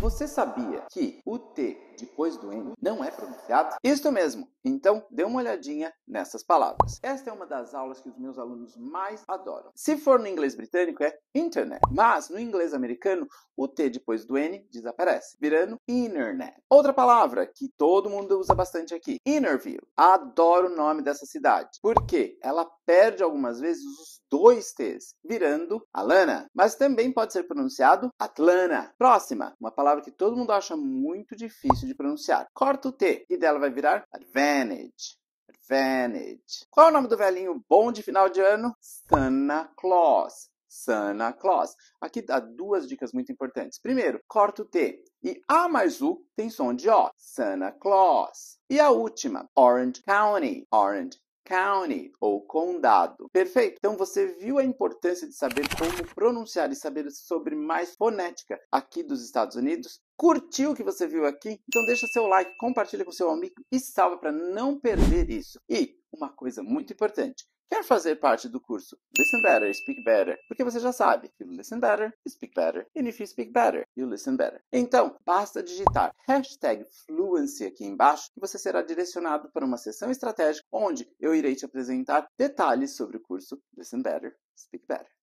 Você sabia que o T depois do N não é pronunciado? Isso mesmo! Então, dê uma olhadinha nessas palavras. Esta é uma das aulas que os meus alunos mais adoram. Se for no inglês britânico, é internet. Mas no inglês americano, o T depois do N desaparece, virando internet. Outra palavra que todo mundo usa bastante aqui: Innerville. Adoro o nome dessa cidade, porque ela perde algumas vezes os dois T's, virando Alana, mas também pode ser pronunciado Atlana. Próxima, uma palavra que todo mundo acha muito difícil de pronunciar. Corta o T e dela vai virar advantage. Advantage. Qual é o nome do velhinho bom de final de ano? Santa Claus. Santa Claus. Aqui dá duas dicas muito importantes. Primeiro, corta o T. E A mais U tem som de O. Santa Claus. E a última, Orange County. Orange county ou condado. Perfeito? Então você viu a importância de saber como pronunciar e saber sobre mais fonética aqui dos Estados Unidos? Curtiu o que você viu aqui? Então deixa seu like, compartilha com seu amigo e salva para não perder isso. E uma coisa muito importante, Quer fazer parte do curso Listen Better, Speak Better? Porque você já sabe que Listen Better, Speak Better, you Speak Better You Listen Better. Então, basta digitar hashtag Fluency aqui embaixo e você será direcionado para uma sessão estratégica onde eu irei te apresentar detalhes sobre o curso Listen Better, Speak Better.